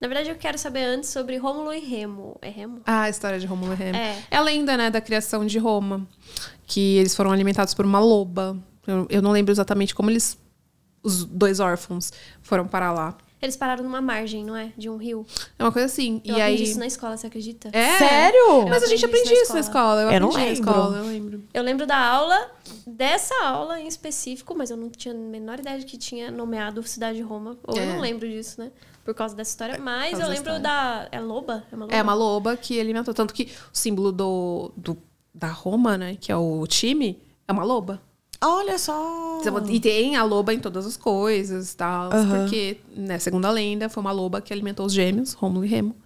Na verdade, eu quero saber antes sobre Rômulo e Remo. É Remo? Ah, a história de Rômulo e Remo. É. é a lenda, né, da criação de Roma. Que eles foram alimentados por uma loba. Eu, eu não lembro exatamente como eles... Os dois órfãos foram para lá. Eles pararam numa margem, não é? De um rio. É uma coisa assim. Eu e aprendi aí... isso na escola, você acredita? É? Sério? Eu Mas a gente aprende isso na escola. Eu, eu aprendi na escola, eu lembro. Eu lembro da aula, dessa aula em específico, mas eu não tinha a menor ideia de que tinha nomeado Cidade de Roma. Ou é. eu não é. lembro disso, né? Por causa dessa história. É, mas eu lembro da, É loba? É uma é, loba? É uma loba que ele Tanto que o símbolo do, do, da Roma, né? Que é o time, é uma loba. Olha só! E tem a loba em todas as coisas tal. Uhum. Porque, né, segundo a lenda, foi uma loba que alimentou os gêmeos, Rômulo e Remo.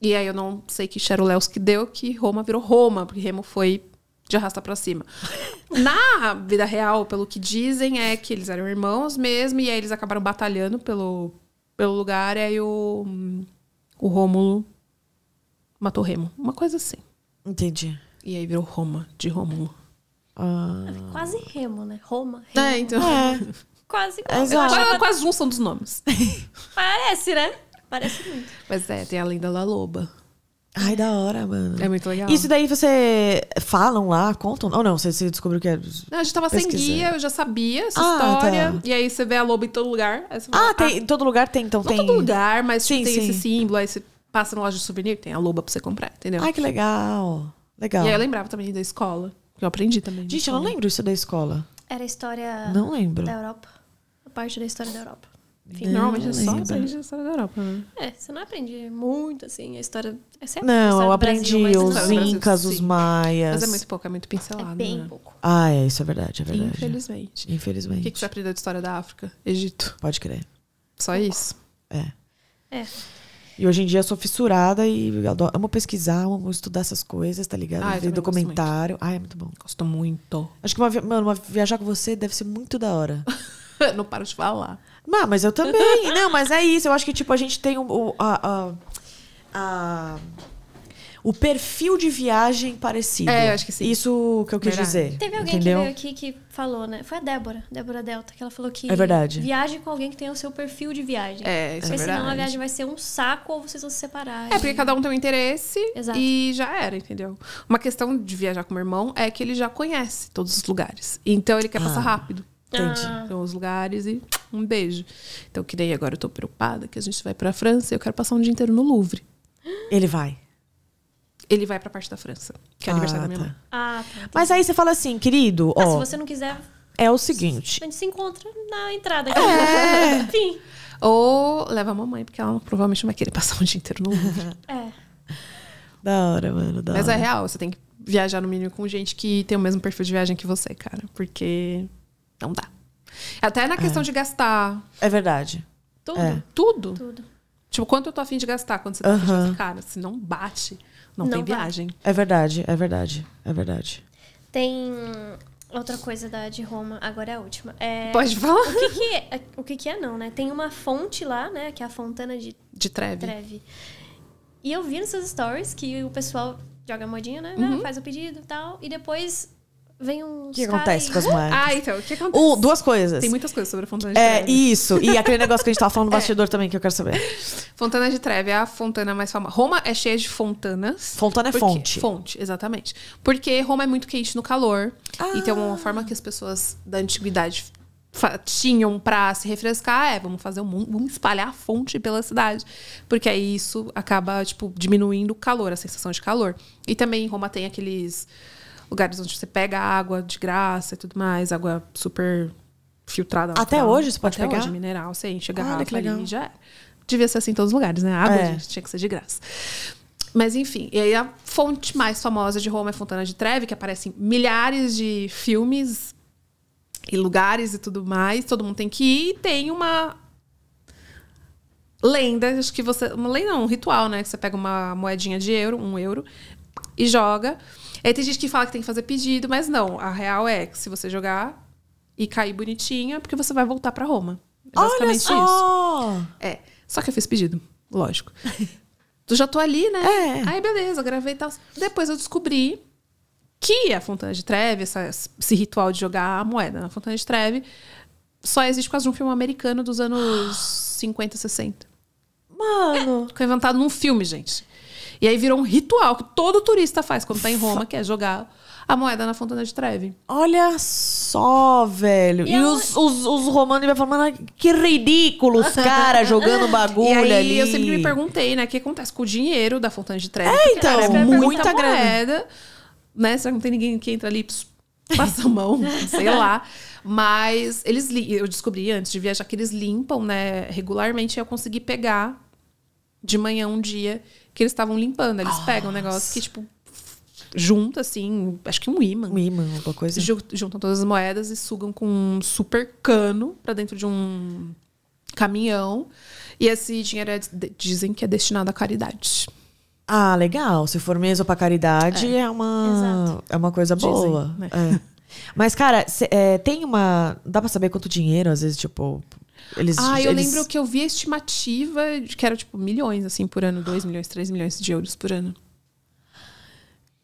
E aí eu não sei que xeroléus que deu que Roma virou Roma, porque Remo foi de arrastar para cima. Na vida real, pelo que dizem, é que eles eram irmãos mesmo, e aí eles acabaram batalhando pelo, pelo lugar, e aí o, o Rômulo matou Remo. Uma coisa assim. Entendi. E aí virou Roma, de Rômulo. Ah. É quase remo, né? Roma. Remo. É, então. É. Quase, quase. É quase junção dos nomes. Parece, né? Parece muito. Mas é, tem a lenda da loba. Ai, da hora, mano. É muito legal. Isso daí você falam lá, contam? Ou não? Você, você descobriu que é. Não, a gente tava pesquisar. sem guia, eu já sabia essa ah, tá. história. Tá. E aí você vê a loba em todo lugar. Fala, ah, tem, ah, todo lugar tem, então não tem. todo lugar, mas tipo, sim, tipo, tem sim. esse símbolo. Aí você passa na loja de souvenir, tem a loba pra você comprar, entendeu? Ai, que legal. Legal. E aí eu lembrava também da escola. Eu aprendi também. Gente, eu não lembro isso da escola. Era a história não lembro. da Europa. A parte da história da Europa. Enfim, não, normalmente eu é só aprende a história da Europa. Né? É, você não aprende muito, assim, a história. É sempre não, eu aprendi Brasil, os não. Incas, os Maias. Mas é muito pouco, é muito pincelado. É né? bem né? pouco. Ah, é, isso é verdade, é verdade. Infelizmente. Infelizmente. O que, que você aprendeu de história da África? Egito. Pode crer. Só isso? É. É. E hoje em dia eu sou fissurada e adoro, amo pesquisar, amo estudar essas coisas, tá ligado? Ah, Ver documentário. Ai, é muito bom. Gosto muito. Acho que uma, mano, uma viajar com você deve ser muito da hora. não paro de falar. Não, mas eu também. não, mas é isso. Eu acho que, tipo, a gente tem o, um, a o perfil de viagem parecido. É, eu acho que sim. Isso que eu quis verdade. dizer. Teve alguém entendeu? que veio aqui que falou, né? Foi a Débora, Débora Delta, que ela falou que é verdade. viaje com alguém que tenha o seu perfil de viagem. É, isso é porque é verdade. senão a viagem vai ser um saco ou vocês vão se separar. É, porque cada um tem um interesse Exato. e já era, entendeu? Uma questão de viajar com o meu irmão é que ele já conhece todos os lugares. Então ele quer ah. passar rápido. Entendi. Ah. Então, os lugares e um beijo. Então, que daí agora eu tô preocupada que a gente vai pra França e eu quero passar um dia inteiro no Louvre. Ele vai ele vai pra parte da França, que é ah, aniversário tá. da minha tá. mãe. Ah, tá, Mas aí você fala assim, querido, ah, ó. se você não quiser. É o seguinte. A gente se encontra na entrada. Aqui. É. Enfim. Ou leva a mamãe, porque ela provavelmente não vai querer passar o dia inteiro no Louvre. É. Da hora, mano. Da Mas é hora. é real, você tem que viajar no mínimo com gente que tem o mesmo perfil de viagem que você, cara. Porque não dá. Até na é. questão é. de gastar. É verdade. Tudo. É. Tudo. Tudo. Tipo, quanto eu tô afim de gastar? Quando você tá uhum. afim ficar se não bate, não, não tem viagem. É verdade, é verdade, é verdade. Tem outra coisa da de Roma, agora é a última. É, Pode falar. O que, que é, o que, que, é não, né? Tem uma fonte lá, né? Que é a Fontana de, de Trevi. Trevi. E eu vi nos seus stories que o pessoal joga a modinha, né? Uhum. Faz o pedido e tal. E depois vem um. O que acontece com as moedas? Ah, então, o que acontece? Uh, duas coisas. Tem muitas coisas sobre a Fontana de Treve. É, isso. E aquele negócio que a gente tava falando no é. bastidor é. também, que eu quero saber. Fontana de Treve é a fontana mais famosa. Roma é cheia de fontanas. Fontana é porque... fonte. Fonte, exatamente. Porque Roma é muito quente no calor. Ah. E tem uma ah. forma que as pessoas da antiguidade tinham para se refrescar é vamos fazer um vamos espalhar a fonte pela cidade porque aí isso acaba tipo diminuindo o calor a sensação de calor e também Roma tem aqueles lugares onde você pega água de graça e tudo mais, água super filtrada. Até hoje você pode Até pegar? Hoje, mineral, você enche a garrafa ah, ali já. É. Devia ser assim em todos os lugares, né? A água, é. gente, tinha que ser de graça. Mas enfim, e aí a fonte mais famosa de Roma é Fontana de Trevi, que aparece em milhares de filmes e lugares e tudo mais. Todo mundo tem que ir. E tem uma lenda, acho que você. Uma lenda não, um ritual, né? Que você pega uma moedinha de euro, um euro, e joga. Aí tem gente que fala que tem que fazer pedido, mas não. A real é que se você jogar e cair bonitinha, é porque você vai voltar para Roma. É basicamente isso. É. Só que eu fiz pedido, lógico. Tu já tô ali, né? É. Aí beleza, gravei e tal. Depois eu descobri que a Fontana de Treve, essa, esse ritual de jogar a moeda na Fontana de Treve, só existe por causa de um filme americano dos anos 50, 60. Mano! É, foi inventado num filme, gente. E aí virou um ritual que todo turista faz quando tá em Roma, que é jogar a moeda na Fontana de Trevi. Olha só, velho. E, e os, os, os romanos iam falando, que ridículo os caras jogando bagulho e aí, ali. eu sempre me perguntei, né, o que acontece com o dinheiro da Fontana de Trevi? É, então, cara, é muita grana. Né, será que não tem ninguém que entra ali, e passa a mão, sei lá. Mas eles, eu descobri antes de viajar que eles limpam, né, regularmente. E eu consegui pegar de manhã um dia que eles estavam limpando. Eles Nossa. pegam um negócio que, tipo, junta, assim, acho que um imã. Um imã, alguma coisa. Juntam todas as moedas e sugam com um super cano para dentro de um caminhão. E esse dinheiro é, dizem que é destinado à caridade. Ah, legal. Se for mesmo para caridade, é. é, uma, é uma coisa boa. né? é. Mas, cara, cê, é, tem uma. Dá para saber quanto dinheiro, às vezes, tipo, eles, ah, eu eles... lembro que eu vi a estimativa de que era tipo milhões, assim, por ano, 2 milhões, 3 milhões de euros por ano.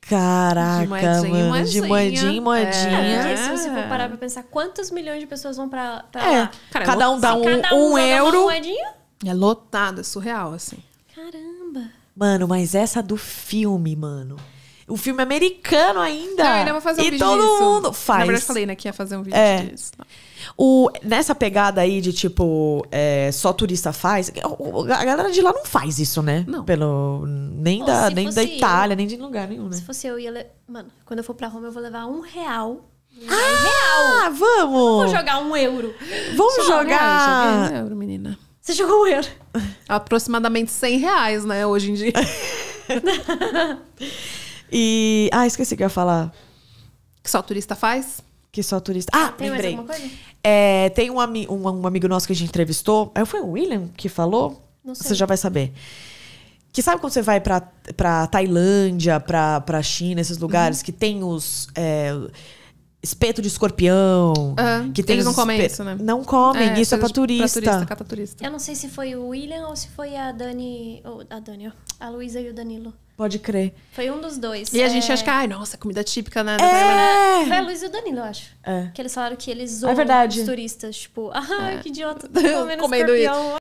Caraca, de moedinha, mano. Moedinha. De moedinha em moedinha. É. se você for parar pra pensar quantos milhões de pessoas vão pra, pra é. lá. Cara, cada um dá um, um, um euro. É lotado, é surreal, assim. Caramba. Mano, mas essa do filme, mano. O filme americano ainda. Não, ainda vou fazer um e vídeo todo disso. mundo faz. Na verdade, eu falei, né, que ia fazer um vídeo é. disso. O, nessa pegada aí de tipo, é, só turista faz, a galera de lá não faz isso, né? Não. Pelo, nem da, nem da Itália, eu, nem de lugar nenhum, né? Se fosse eu, ia. Le... Mano, quando eu for pra Roma, eu vou levar um real. Um ah, real. vamos! Vamos jogar um euro. Vamos jogar. Ah, um um euro, menina. Você jogou um euro. Aproximadamente 100 reais, né? Hoje em dia. E. Ah, esqueci o que eu ia falar. Que só turista faz? Que só turista. Ah, tem lembrei. É, tem um, ami um, um, amigo nosso que a gente entrevistou. Foi o William que falou? Não sei. Você já vai saber. Que sabe quando você vai pra, pra Tailândia, pra, pra China, esses lugares uhum. que tem os. É, espeto de escorpião. Que tem Eles não comem isso, né? Não comem, é, isso é pra turista. Pra turista, Eu não sei se foi o William ou se foi a Dani. a Dani, ó. A Luísa e o Danilo. Pode crer. Foi um dos dois. E é... a gente é. acha que, ai, nossa, comida típica, né? É. Né? Foi a Luísa e o Danilo, eu acho. É. Que eles falaram que eles é zoam é os turistas. Tipo, ah, que idiota, comendo, comendo escorpião.